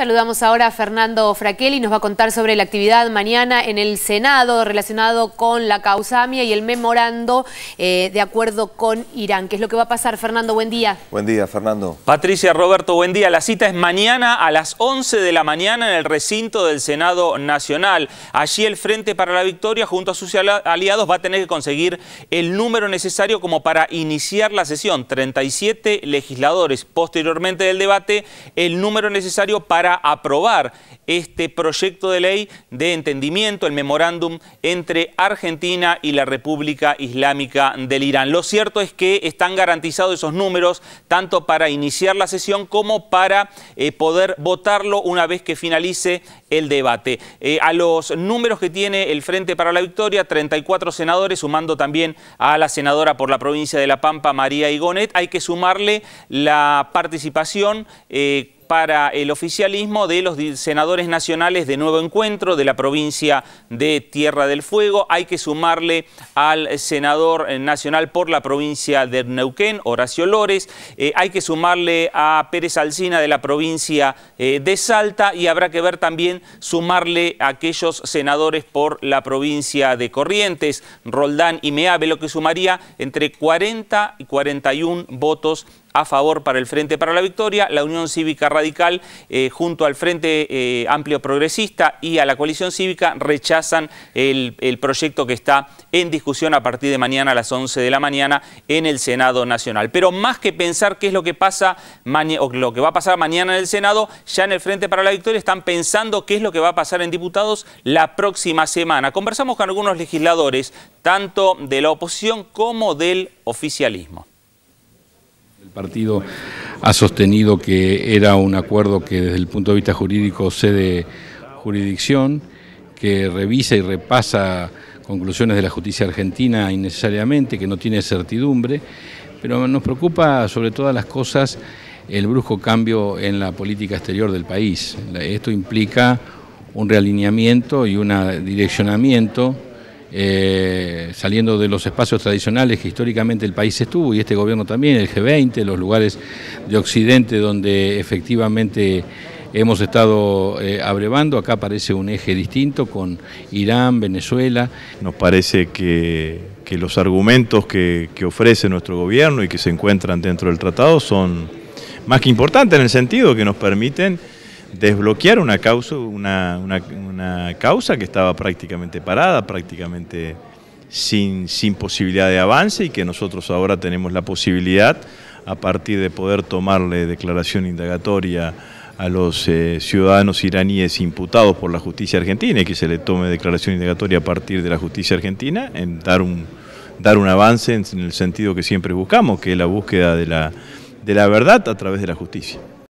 Saludamos ahora a Fernando Fraquelli, nos va a contar sobre la actividad mañana en el Senado relacionado con la causamia y el memorando eh, de acuerdo con Irán. ¿Qué es lo que va a pasar, Fernando? Buen día. Buen día, Fernando. Patricia, Roberto, buen día. La cita es mañana a las 11 de la mañana en el recinto del Senado Nacional. Allí el Frente para la Victoria, junto a sus aliados, va a tener que conseguir el número necesario como para iniciar la sesión. 37 legisladores. Posteriormente del debate, el número necesario para aprobar este proyecto de ley de entendimiento, el memorándum entre Argentina y la República Islámica del Irán. Lo cierto es que están garantizados esos números tanto para iniciar la sesión como para eh, poder votarlo una vez que finalice el debate. Eh, a los números que tiene el Frente para la Victoria, 34 senadores, sumando también a la senadora por la provincia de La Pampa, María Igonet, hay que sumarle la participación eh, para el oficialismo de los senadores nacionales de Nuevo Encuentro de la provincia de Tierra del Fuego. Hay que sumarle al senador eh, nacional por la provincia de Neuquén, Horacio Lores. Eh, hay que sumarle a Pérez Alcina de la provincia eh, de Salta y habrá que ver también sumarle a aquellos senadores por la provincia de Corrientes, Roldán y Meave, lo que sumaría entre 40 y 41 votos a favor para el Frente para la Victoria, la Unión Cívica Radical eh, junto al Frente eh, Amplio Progresista y a la Coalición Cívica rechazan el, proyecto que está en discusión a partir de mañana a las 11 de la mañana en el Senado Nacional. Pero más que pensar qué es lo que pasa o lo que va a pasar mañana en el Senado, ya en el Frente para la Victoria están pensando qué es lo que va a pasar en diputados la próxima semana. Conversamos con algunos legisladores, tanto de la oposición como del oficialismo. El partido ha sostenido que era un acuerdo que desde el punto de vista jurídico cede jurisdicción, que revisa y repasa conclusiones de la justicia argentina innecesariamente, que no tiene certidumbre, pero nos preocupa sobre todas las cosas el brusco cambio en la política exterior del país. Esto implica un realineamiento y un direccionamiento eh, saliendo de los espacios tradicionales que históricamente el país estuvo y este gobierno también, el G20, los lugares de Occidente donde efectivamente hemos estado eh, abrevando. Acá parece un eje distinto con Irán, Venezuela. Nos parece que, los argumentos que, que, ofrece nuestro gobierno y que se encuentran dentro del tratado son más que importantes en el sentido que nos permiten desbloquear una causa, una, causa que estaba prácticamente parada, prácticamente sin, posibilidad de avance y que nosotros ahora tenemos la posibilidad, a partir de poder tomarle declaración indagatoria a los eh, ciudadanos iraníes imputados por la justicia argentina y que se le tome declaración indagatoria a partir de la justicia argentina, en dar un, dar un avance en, el sentido que siempre buscamos, que es la búsqueda de la verdad a través de la justicia.